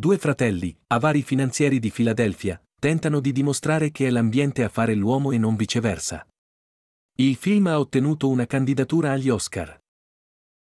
due fratelli, avari finanzieri di Filadelfia, tentano di dimostrare che è l'ambiente a fare l'uomo e non viceversa. Il film ha ottenuto una candidatura agli Oscar.